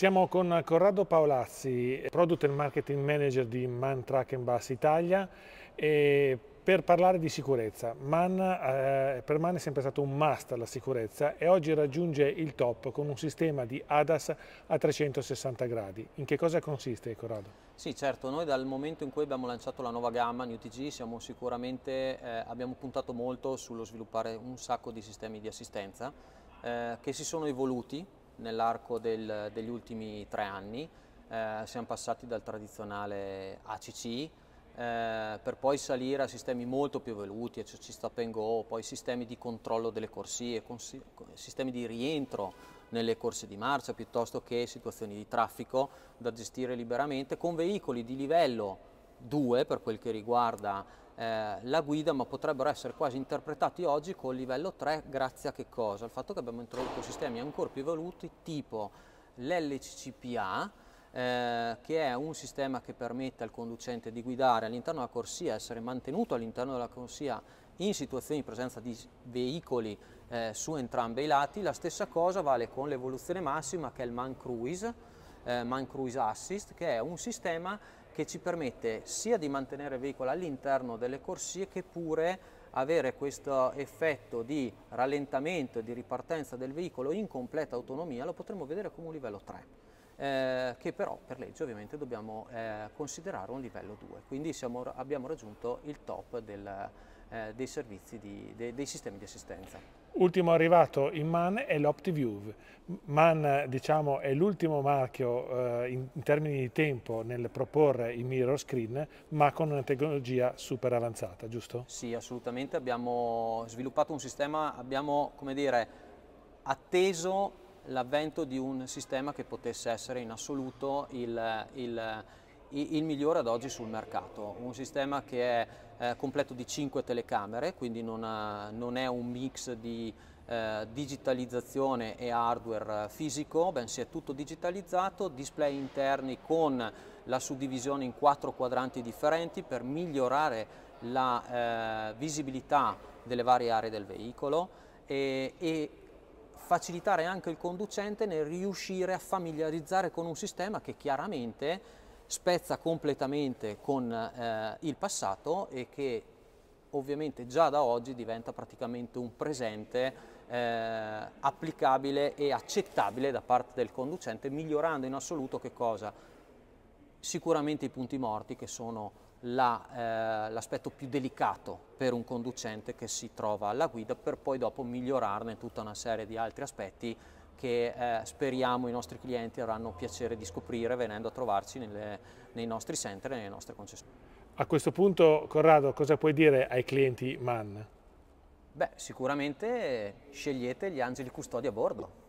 Siamo con Corrado Paolazzi, Product and Marketing Manager di MAN Truck Bus Italia per parlare di sicurezza. Man, eh, per MAN è sempre stato un must la sicurezza e oggi raggiunge il top con un sistema di ADAS a 360 gradi. In che cosa consiste Corrado? Sì certo, noi dal momento in cui abbiamo lanciato la nuova gamma New TG sicuramente, eh, abbiamo puntato molto sullo sviluppare un sacco di sistemi di assistenza eh, che si sono evoluti nell'arco degli ultimi tre anni. Eh, siamo passati dal tradizionale ACC eh, per poi salire a sistemi molto più evoluti, ACC cioè Stop and Go, poi sistemi di controllo delle corsie, consi- sistemi di rientro nelle corse di marcia piuttosto che situazioni di traffico da gestire liberamente con veicoli di livello 2 per quel che riguarda eh, la guida, ma potrebbero essere quasi interpretati oggi col livello 3 grazie a che cosa? Al fatto che abbiamo introdotto sistemi ancora più evoluti tipo l'LCCPA, eh, che è un sistema che permette al conducente di guidare all'interno della corsia, essere mantenuto all'interno della corsia in situazioni di presenza di veicoli eh, su entrambi i lati. La stessa cosa vale con l'evoluzione massima che è il man cruise, eh, Man Cruise Assist, che è un sistema che ci permette sia di mantenere il veicolo all'interno delle corsie che pure avere questo effetto di rallentamento e di ripartenza del veicolo in completa autonomia lo potremmo vedere come un livello 3. Eh, che però per legge ovviamente dobbiamo eh, considerare un livello 2, quindi siamo, abbiamo raggiunto il top del, eh, dei servizi, di, de, dei sistemi di assistenza. Ultimo arrivato in MAN è l'OptiView. MAN diciamo, è l'ultimo marchio eh, in, in, termini di tempo nel proporre i mirror screen, ma con una tecnologia super avanzata, giusto? Sì, assolutamente. Abbiamo sviluppato un sistema, abbiamo dire, atteso l'avvento di un sistema che potesse essere in assoluto il, il il migliore ad oggi sul mercato, un sistema che è eh, completo di 5 telecamere, quindi non, ha, eh, non è un mix di eh, digitalizzazione e hardware eh, fisico, bensì è tutto digitalizzato, display interni con la suddivisione in quattro quadranti differenti per migliorare la eh, visibilità delle varie aree del veicolo e, e facilitare anche il conducente nel riuscire a familiarizzare con un sistema che chiaramente spezza completamente con eh, il passato e che ovviamente già da oggi diventa praticamente un presente eh, applicabile e accettabile da parte del conducente, migliorando in assoluto che cosa? Sicuramente i punti morti che sono la, eh, l'aspetto più delicato per un conducente che si trova alla guida per poi dopo migliorarne tutta una serie di altri aspetti che eh, speriamo i nostri clienti avranno piacere di scoprire venendo a trovarci nelle, nei nostri center e nelle nostre concessioni. A questo punto, Corrado, cosa puoi dire ai clienti MAN? Beh, sicuramente scegliete gli angeli custodi a bordo.